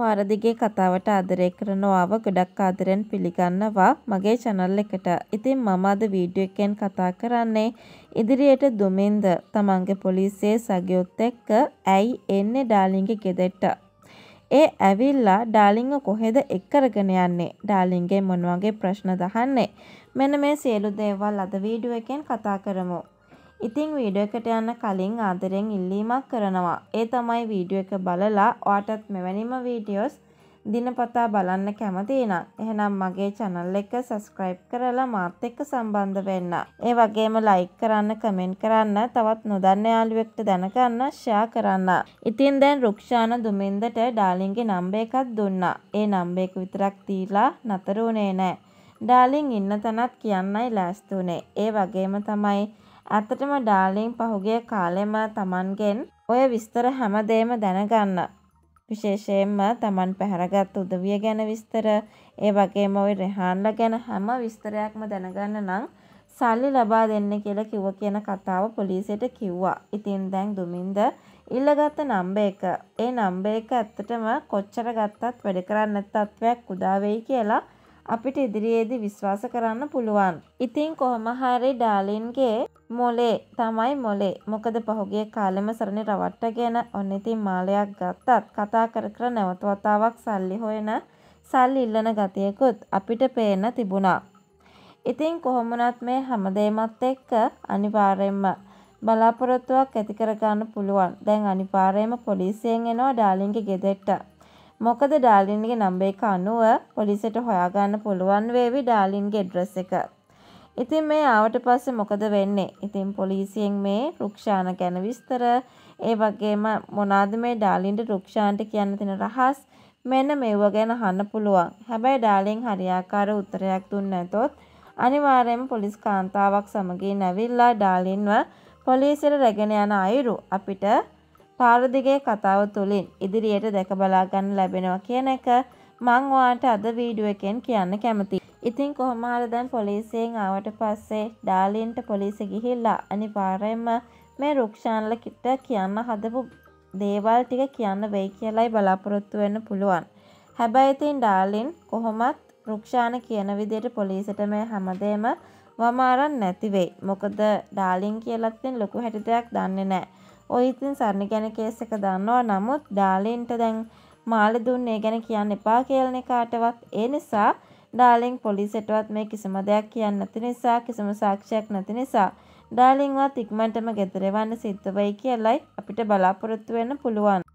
පාරදිගේ කතාවට ආදරය කරනවාව ගොඩක් ආදරෙන් පිළිගන්නවා මගේ channel එකට. ඉතින් මම අද වීඩියෝ එකෙන් කතා කරන්නේ ඉදිරියට දුමින්ද තමන්ගේ පොලිසියේ සගයොත් එක්ක ඇයි එන්නේ ඩාලින්ගේ ගෙදරට. ඒ ඇවිල්ලා ඩාලින්ව කොහෙද එක් කරගෙන යන්නේ? ඩාලින්ගේ මොන වගේ ප්‍රශ්නද අහන්නේ? මෙන්න මේ සියලු දේවල් අද වීඩියෝ එකෙන් කතා කරමු. ඉතිං වීඩියෝ එකට යන්න කලින් ආදරයෙන් ඉල්ලීමක් කරනවා. ඒ තමයි වීඩියෝ එක බලලා ඔයාටත් මෙවැනිම වීඩියෝස් දිනපතා බලන්න කැමති නම් එහෙනම් මගේ channel එක subscribe කරලා මාත් එක්ක සම්බන්ධ වෙන්න. ඒ වගේම like කරන්න, comment කරන්න, තවත් නොදන්න යාළුවෙක්ට දැනගන්න, share කරන්න. ඉතින් දැන් රුක්ෂාන දුමින්දට ඩාලින්ගේ නම්බර් එකක් දුන්නා. ඒ නම්බර් එක විතරක් තීලා නතර උනේ නැහැ. ඩාලින් ඉන්න තැනත් කියන්නයි ලෑස්ති උනේ. ඒ වගේම තමයි ඇත්තටම ඩාලින් පහුගේ කාලෙම තමන්ගෙන් ඔය විස්තර හැමදේම දැනගන්න. විශේෂයෙන්ම තමන් පැහරගත් උදවිය ගැන විස්තර ඒ වගේම ඔය රෙහන්ල ගැන හැම විස්තරයක්ම දැනගන්න නම් සල්ලි ලබා දෙන්න කියලා කිව්ව කියන කතාව පොලිසියට කිව්වා. ඉතින් දැන් දුමින්ද ඉල්ලගත්ත නම්බ එක. ඒ නම්බ එක ඇත්තටම කොච්චර ගත්තත් වැඩ කරන්නේ නැත්ත්වයක් උදා වෙයි කියලා අපිට ඉදිරියේදී විශ්වාස කරන්න පුළුවන්. ඉතින් කොහොම හරි ඩාලින්ගේ මොලේ තමයි මොලේ. මොකද පහුගිය කාලෙම සරණ රවට්ටගෙන ඔන්න ඉතින් මාලයක් ගත්තත් කතා කර කර නැවත වතාවක් සල්ලි හොයන සල්ලි ඉල්ලන ගතියකුත් අපිට පේන්න තිබුණා. ඉතින් කොහොමුණත් මේ හැමදේමත් එක්ක අනිවාර්යෙන්ම බලාපොරොත්තුවක් ඇති කරගන්න පුළුවන්. දැන් අනිවාර්යෙන්ම පොලිසියෙන් එනවා ඩාලින්ගේ ගෙදෙට්ට. මොකද ඩාලින්ගේ නම්බර් එක අනුව පොලිසියට හොයාගන්න පුළුවන් වේවි ඩාලින්ගේ ඇඩ්‍රස් එක. ඉතින් මේ ආවට පස්සේ මොකද වෙන්නේ? ඉතින් පොලිසියෙන් මේ රුක්ෂාන ගැන විස්තර, ඒ වගේම මොනවාද මේ ඩාලින්ට රුක්ෂාන්ට කියන්න තියෙන රහස් මෙන්න මේව ගැන අහන්න පුළුවන්. හැබැයි ඩාලින් හරියාකාර උත්තරයක් දුන්නේ නැතොත් අනිවාර්යයෙන්ම පොලිස් කාන්තාවක් සමගින් ඇවිල්ලා ඩාලින්ව පොලිසියට රැගෙන යන අයුරු අපිට පාරදිගේ කතාව තුළින් ඉදිරියට දැක බලා ගන්න ලැබෙනවා කියන එක මං ඔයාට අද වීඩියෝ එකෙන් කියන්න කැමතියි. ඉතින් කොහොම හරි දැන් පොලිසියෙන් ආවට පස්සේ ඩාලින්ට පොලිසිය ගිහිල්ලා අනිවාර්යයෙන්ම මේ රුක්ෂාන්ලට කියන්න හදපු දේවල් ටික කියන්න වෙයි කියලායි බලාපොරොත්තු වෙන්න පුළුවන්. හැබැයි ඉතින් ඩාලින් කොහොමත් රුක්ෂාන කියන විදිහට පොලිසියට මේ හැමදේම වමාරන් නැති වෙයි. මොකද ඩාලින් කියලත් ලොකු හැටි දෙයක් දන්නේ නැහැ. ඔය ඉතින් සරණ ගැන කේස් එක දන්නවා නමුත් ඩාලින්ට දැන් මාළි දුන්නේ ගැන කියන්න එපා කියලා කාටවත් ඒ නිසා ඩාලින් පොලිසියටවත් මේ කිසිම දෙයක් කියන්න නැති නිසා කිසිම සාක්ෂියක් නැති නිසා ඩාලින්වත් ඉක්මනටම ගෙදර යවන්න සිද්ධ වෙයි කියලයි අපිට බලාපොරොත්තු වෙන්න පුළුවන්